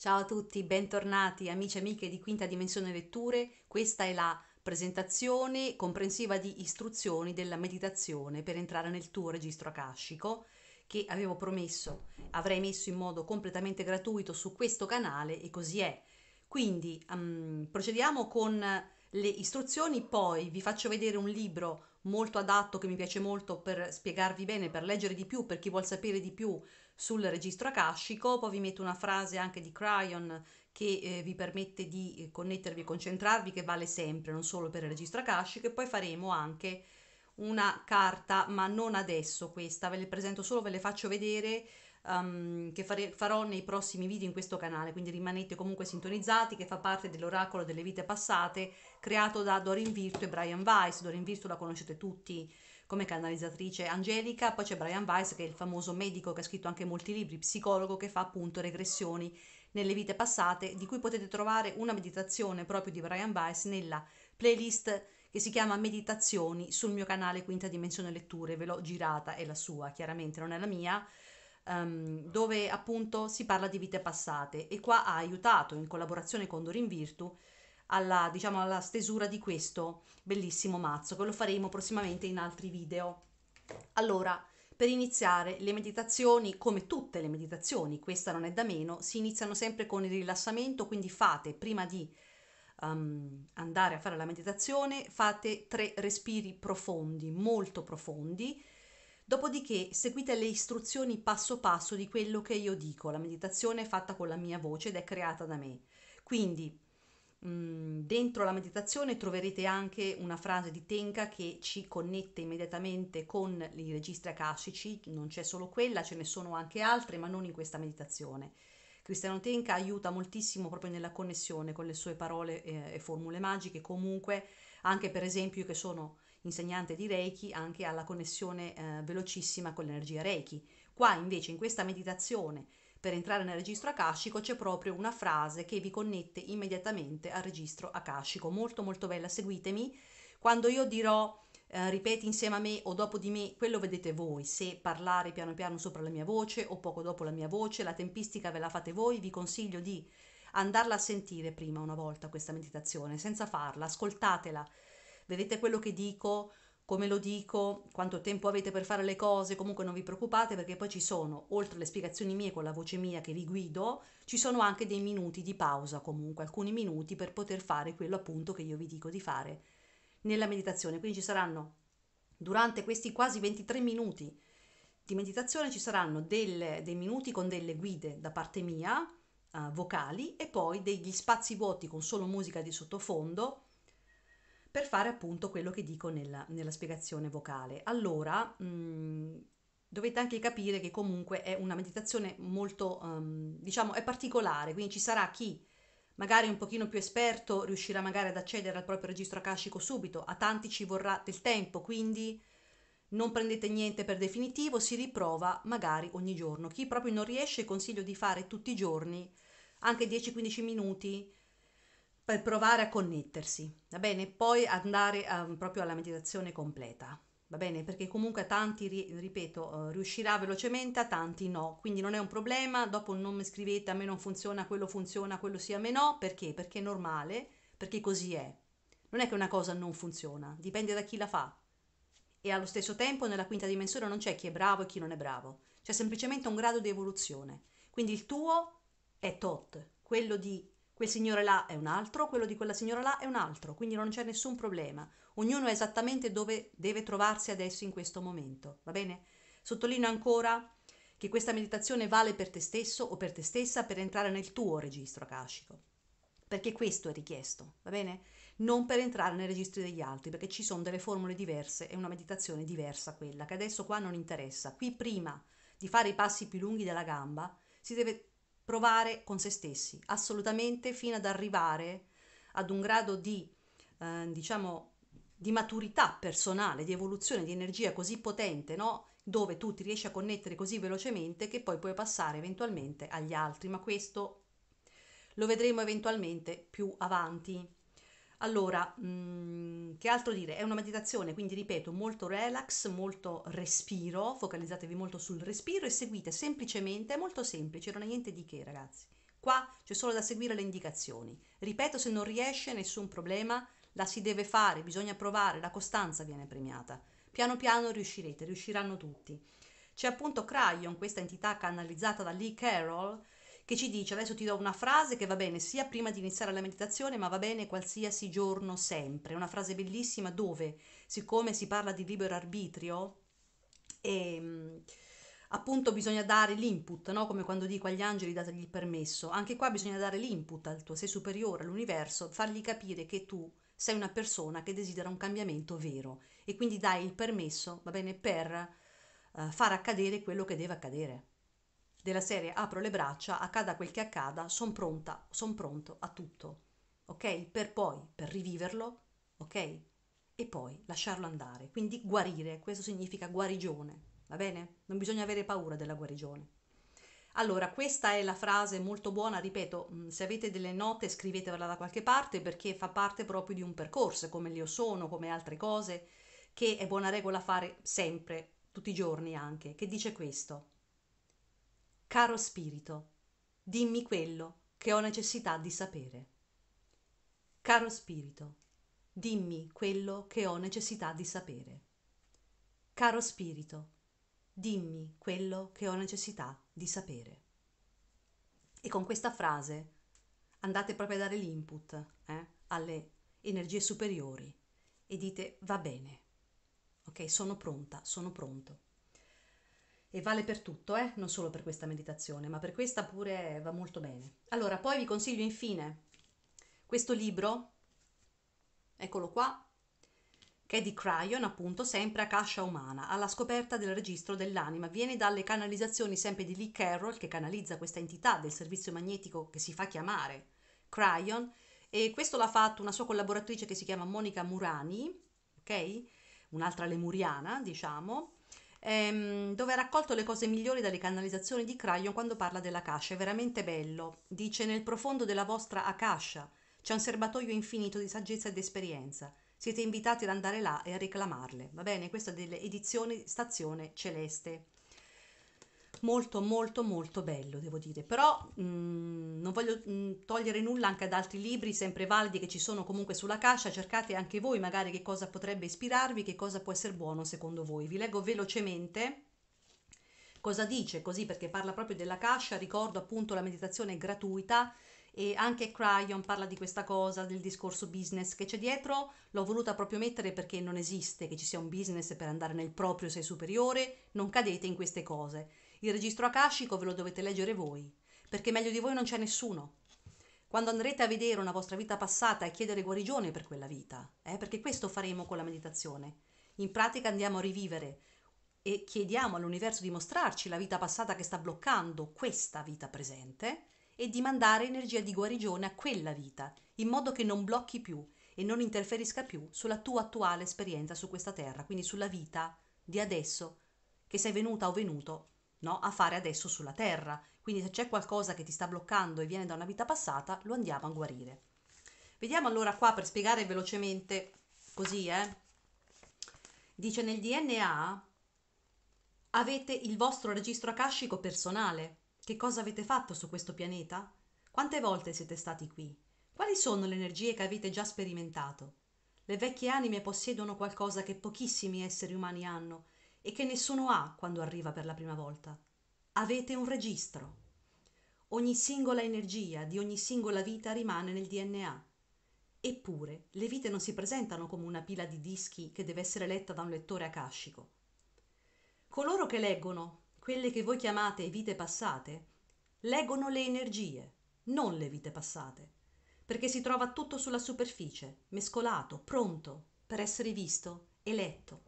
Ciao a tutti, bentornati amici e amiche di Quinta Dimensione Letture. Questa è la presentazione comprensiva di istruzioni della meditazione per entrare nel tuo registro akashico che avevo promesso avrei messo in modo completamente gratuito su questo canale e così è. Quindi um, procediamo con le istruzioni, poi vi faccio vedere un libro molto adatto che mi piace molto per spiegarvi bene, per leggere di più, per chi vuol sapere di più sul registro akashico, poi vi metto una frase anche di Cryon che eh, vi permette di eh, connettervi e concentrarvi, che vale sempre, non solo per il registro akashico, e poi faremo anche una carta, ma non adesso questa, ve le presento solo, ve le faccio vedere um, che fare, farò nei prossimi video in questo canale, quindi rimanete comunque sintonizzati che fa parte dell'oracolo delle vite passate creato da Dorin Virtu e Brian Weiss. Dorin Virtu la conoscete tutti come canalizzatrice angelica, poi c'è Brian Weiss che è il famoso medico che ha scritto anche molti libri, psicologo che fa appunto regressioni nelle vite passate, di cui potete trovare una meditazione proprio di Brian Weiss nella playlist che si chiama Meditazioni sul mio canale Quinta Dimensione Letture, ve l'ho girata, è la sua, chiaramente non è la mia, um, dove appunto si parla di vite passate e qua ha aiutato in collaborazione con Dorin Virtu alla, diciamo, alla stesura di questo bellissimo mazzo che lo faremo prossimamente in altri video. Allora, per iniziare le meditazioni, come tutte le meditazioni, questa non è da meno, si iniziano sempre con il rilassamento, quindi fate prima di um, andare a fare la meditazione, fate tre respiri profondi, molto profondi, Dopodiché seguite le istruzioni passo passo di quello che io dico. La meditazione è fatta con la mia voce ed è creata da me. Quindi mm, dentro la meditazione troverete anche una frase di Tenka che ci connette immediatamente con i registri akashici, non c'è solo quella, ce ne sono anche altre, ma non in questa meditazione. Cristiano Tenka aiuta moltissimo proprio nella connessione con le sue parole e, eh, e formule magiche, comunque anche per esempio io che sono insegnante di Reiki anche alla connessione eh, velocissima con l'energia Reiki. Qua invece in questa meditazione per entrare nel registro akashico c'è proprio una frase che vi connette immediatamente al registro akashico, molto molto bella, seguitemi. Quando io dirò eh, ripeti insieme a me o dopo di me, quello vedete voi, se parlare piano piano sopra la mia voce o poco dopo la mia voce, la tempistica ve la fate voi, vi consiglio di andarla a sentire prima una volta questa meditazione, senza farla, ascoltatela, vedete quello che dico, come lo dico, quanto tempo avete per fare le cose, comunque non vi preoccupate perché poi ci sono, oltre alle spiegazioni mie con la voce mia che vi guido, ci sono anche dei minuti di pausa comunque, alcuni minuti per poter fare quello appunto che io vi dico di fare nella meditazione. Quindi ci saranno, durante questi quasi 23 minuti di meditazione, ci saranno del, dei minuti con delle guide da parte mia, uh, vocali, e poi degli spazi vuoti con solo musica di sottofondo per fare appunto quello che dico nella, nella spiegazione vocale. Allora, mh, mm, dovete anche capire che comunque è una meditazione molto, um, diciamo, è particolare, quindi ci sarà chi magari un pochino più esperto riuscirà magari ad accedere al proprio registro akashico subito, a tanti ci vorrà del tempo, quindi non prendete niente per definitivo, si riprova magari ogni giorno. Chi proprio non riesce consiglio di fare tutti i giorni, anche 10-15 minuti, per provare a connettersi, va bene? Poi andare a, ehm, proprio alla meditazione completa va bene? Perché comunque a tanti, ripeto, eh, riuscirà velocemente, a tanti no, quindi non è un problema, dopo non mi scrivete a me non funziona, quello funziona, quello sì, a me no, perché? Perché è normale, perché così è. Non è che una cosa non funziona, dipende da chi la fa. E allo stesso tempo nella quinta dimensione non c'è chi è bravo e chi non è bravo, c'è semplicemente un grado di evoluzione. Quindi il tuo è tot, quello di quel signore là è un altro, quello di quella signora là è un altro, quindi non c'è nessun problema. Ognuno è esattamente dove deve trovarsi adesso in questo momento, va bene? Sottolineo ancora che questa meditazione vale per te stesso o per te stessa per entrare nel tuo registro akashico, perché questo è richiesto, va bene? Non per entrare nei registri degli altri, perché ci sono delle formule diverse e una meditazione diversa quella, che adesso qua non interessa. Qui prima di fare i passi più lunghi della gamba, si deve provare con se stessi, assolutamente fino ad arrivare ad un grado di, eh, diciamo, di maturità personale, di evoluzione, di energia così potente, no? dove tu ti riesci a connettere così velocemente che poi puoi passare eventualmente agli altri, ma questo lo vedremo eventualmente più avanti. Allora, mh, mm, che altro dire? È una meditazione, quindi ripeto, molto relax, molto respiro, focalizzatevi molto sul respiro e seguite semplicemente, è molto semplice, non è niente di che ragazzi. Qua c'è solo da seguire le indicazioni. Ripeto, se non riesce nessun problema, la si deve fare, bisogna provare, la costanza viene premiata. Piano piano riuscirete, riusciranno tutti. C'è appunto Cryon, questa entità canalizzata da Lee Carroll, che ci dice adesso ti do una frase che va bene sia prima di iniziare la meditazione ma va bene qualsiasi giorno sempre, una frase bellissima dove siccome si parla di libero arbitrio e, ehm, appunto bisogna dare l'input, no? come quando dico agli angeli dategli il permesso, anche qua bisogna dare l'input al tuo sei superiore, all'universo, fargli capire che tu sei una persona che desidera un cambiamento vero e quindi dai il permesso, va bene, per uh, far accadere quello che deve accadere della serie apro le braccia, accada quel che accada, sono pronta, sono pronto a tutto, ok? Per poi, per riviverlo, ok? E poi lasciarlo andare, quindi guarire, questo significa guarigione, va bene? Non bisogna avere paura della guarigione. Allora, questa è la frase molto buona, ripeto, mm, se avete delle note scrivetevela da qualche parte perché fa parte proprio di un percorso, come l'io sono, come altre cose, che è buona regola fare sempre, tutti i giorni anche, che dice questo caro spirito dimmi quello che ho necessità di sapere caro spirito dimmi quello che ho necessità di sapere caro spirito dimmi quello che ho necessità di sapere e con questa frase andate proprio a dare l'input eh, alle energie superiori e dite va bene, ok, sono pronta, sono pronto e vale per tutto, eh? non solo per questa meditazione, ma per questa pure va molto bene. Allora, poi vi consiglio infine questo libro, eccolo qua, che è di Cryon, appunto, sempre a cascia umana, alla scoperta del registro dell'anima. Viene dalle canalizzazioni sempre di Lee Carroll, che canalizza questa entità del servizio magnetico che si fa chiamare Cryon, e questo l'ha fatto una sua collaboratrice che si chiama Monica Murani, ok? Un'altra lemuriana, diciamo, ehm, dove ha raccolto le cose migliori dalle canalizzazioni di Crayon quando parla dell'Akasha, è veramente bello. Dice nel profondo della vostra Akasha c'è un serbatoio infinito di saggezza ed esperienza. Siete invitati ad andare là e a reclamarle. Va bene, questa è dell'edizione Stazione Celeste molto molto molto bello devo dire però mh, mm, non voglio mh, mm, togliere nulla anche ad altri libri sempre validi che ci sono comunque sulla cascia cercate anche voi magari che cosa potrebbe ispirarvi che cosa può essere buono secondo voi vi leggo velocemente cosa dice così perché parla proprio della cascia ricordo appunto la meditazione gratuita e anche Cryon parla di questa cosa, del discorso business che c'è dietro, l'ho voluta proprio mettere perché non esiste che ci sia un business per andare nel proprio sé superiore, non cadete in queste cose. Il registro akashico ve lo dovete leggere voi, perché meglio di voi non c'è nessuno. Quando andrete a vedere una vostra vita passata e chiedere guarigione per quella vita, eh, perché questo faremo con la meditazione. In pratica andiamo a rivivere e chiediamo all'universo di mostrarci la vita passata che sta bloccando questa vita presente e di mandare energia di guarigione a quella vita, in modo che non blocchi più e non interferisca più sulla tua attuale esperienza su questa terra, quindi sulla vita di adesso che sei venuta o venuto no, a fare adesso sulla terra. Quindi se c'è qualcosa che ti sta bloccando e viene da una vita passata, lo andiamo a guarire. Vediamo allora qua per spiegare velocemente così, eh. Dice nel DNA avete il vostro registro akashico personale. Che cosa avete fatto su questo pianeta? Quante volte siete stati qui? Quali sono le energie che avete già sperimentato? Le vecchie anime possiedono qualcosa che pochissimi esseri umani hanno e che nessuno ha quando arriva per la prima volta avete un registro ogni singola energia di ogni singola vita rimane nel dna eppure le vite non si presentano come una pila di dischi che deve essere letta da un lettore akashico coloro che leggono quelle che voi chiamate vite passate leggono le energie non le vite passate perché si trova tutto sulla superficie mescolato pronto per essere visto e letto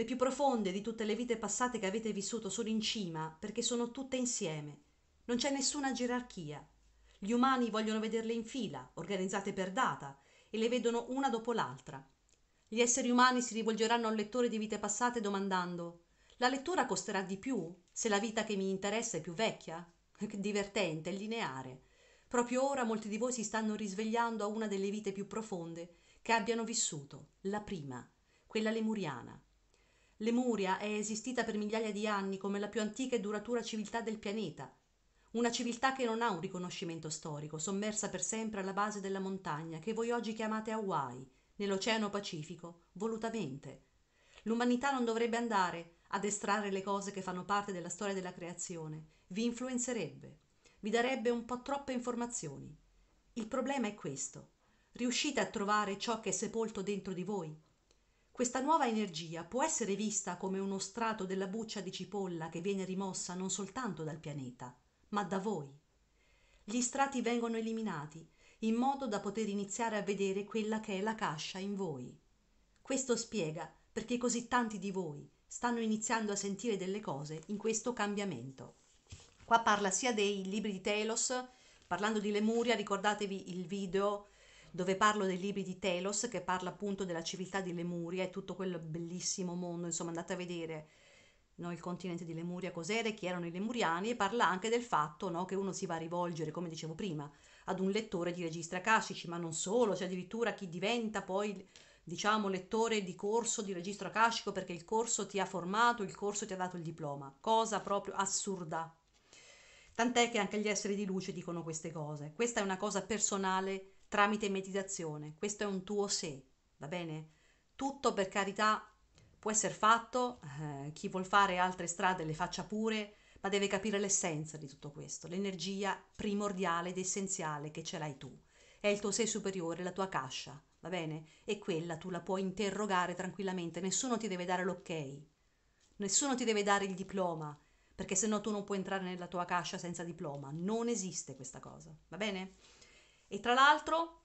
le più profonde di tutte le vite passate che avete vissuto sono in cima perché sono tutte insieme. Non c'è nessuna gerarchia. Gli umani vogliono vederle in fila, organizzate per data, e le vedono una dopo l'altra. Gli esseri umani si rivolgeranno al lettore di vite passate domandando la lettura costerà di più se la vita che mi interessa è più vecchia? Divertente, lineare. Proprio ora molti di voi si stanno risvegliando a una delle vite più profonde che abbiano vissuto, la prima, quella lemuriana. Lemuria è esistita per migliaia di anni come la più antica e duratura civiltà del pianeta. Una civiltà che non ha un riconoscimento storico, sommersa per sempre alla base della montagna che voi oggi chiamate Hawaii, nell'Oceano Pacifico, volutamente. L'umanità non dovrebbe andare ad estrarre le cose che fanno parte della storia della creazione, vi influenzerebbe, vi darebbe un po' troppe informazioni. Il problema è questo. Riuscite a trovare ciò che è sepolto dentro di voi? questa nuova energia può essere vista come uno strato della buccia di cipolla che viene rimossa non soltanto dal pianeta ma da voi gli strati vengono eliminati in modo da poter iniziare a vedere quella che è la cascia in voi questo spiega perché così tanti di voi stanno iniziando a sentire delle cose in questo cambiamento qua parla sia dei libri di Telos parlando di Lemuria ricordatevi il video dove parlo dei libri di Telos che parla appunto della civiltà di Lemuria e tutto quel bellissimo mondo, insomma andate a vedere no, il continente di Lemuria cos'era e chi erano i lemuriani e parla anche del fatto no, che uno si va a rivolgere, come dicevo prima, ad un lettore di registri akashici, ma non solo, c'è cioè addirittura chi diventa poi diciamo lettore di corso di registro akashico perché il corso ti ha formato, il corso ti ha dato il diploma, cosa proprio assurda. Tant'è che anche gli esseri di luce dicono queste cose. Questa è una cosa personale tramite meditazione. Questo è un tuo sé, va bene? Tutto per carità può essere fatto, eh, chi vuol fare altre strade le faccia pure, ma deve capire l'essenza di tutto questo, l'energia primordiale ed essenziale che ce l'hai tu. È il tuo sé superiore, la tua cascia, va bene? E quella tu la puoi interrogare tranquillamente, nessuno ti deve dare l'ok, nessuno ti deve dare il diploma, perché sennò tu non puoi entrare nella tua cascia senza diploma, non esiste questa cosa, va bene? e tra l'altro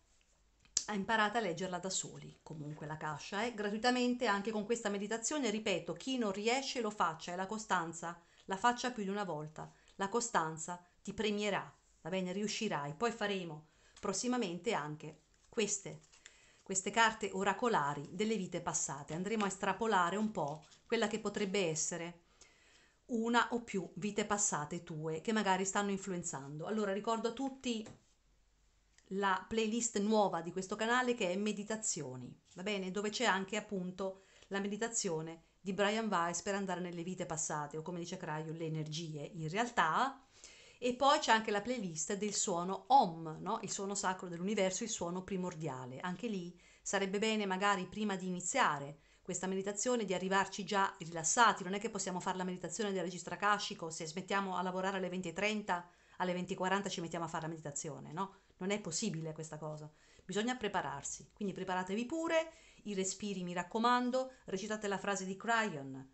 imparato a leggerla da soli, comunque la cascia, eh? gratuitamente anche con questa meditazione, ripeto, chi non riesce lo faccia, e la costanza, la faccia più di una volta, la costanza ti premierà, va bene, riuscirai, poi faremo prossimamente anche queste, queste carte oracolari delle vite passate, andremo a estrapolare un po' quella che potrebbe essere una o più vite passate tue che magari stanno influenzando. Allora ricordo a tutti la playlist nuova di questo canale che è Meditazioni, va bene? Dove c'è anche appunto la meditazione di Brian Weiss per andare nelle vite passate o come dice Craio le energie in realtà e poi c'è anche la playlist del suono Om, no? il suono sacro dell'universo, il suono primordiale. Anche lì sarebbe bene magari prima di iniziare questa meditazione di arrivarci già rilassati, non è che possiamo fare la meditazione del registro akashico se smettiamo a lavorare alle 20.30, alle 20.40 ci mettiamo a fare la meditazione, no? Non è possibile questa cosa. Bisogna prepararsi. Quindi preparatevi pure, i respiri mi raccomando, recitate la frase di Cryon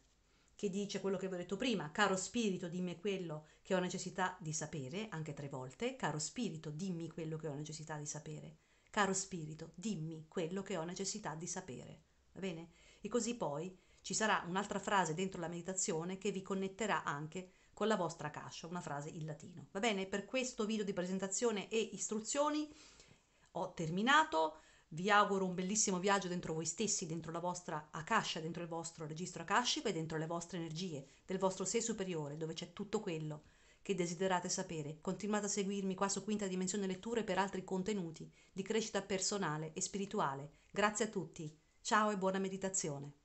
che dice quello che vi ho detto prima, caro spirito dimmi quello che ho necessità di sapere, anche tre volte, caro spirito dimmi quello che ho necessità di sapere, caro spirito dimmi quello che ho necessità di sapere, va bene? E così poi ci sarà un'altra frase dentro la meditazione che vi connetterà anche con la vostra cascia, una frase in latino. Va bene? Per questo video di presentazione e istruzioni ho terminato. Vi auguro un bellissimo viaggio dentro voi stessi, dentro la vostra akasha, dentro il vostro registro akashico e dentro le vostre energie, del vostro sé superiore, dove c'è tutto quello che desiderate sapere. Continuate a seguirmi qua su Quinta Dimensione Letture per altri contenuti di crescita personale e spirituale. Grazie a tutti, ciao e buona meditazione.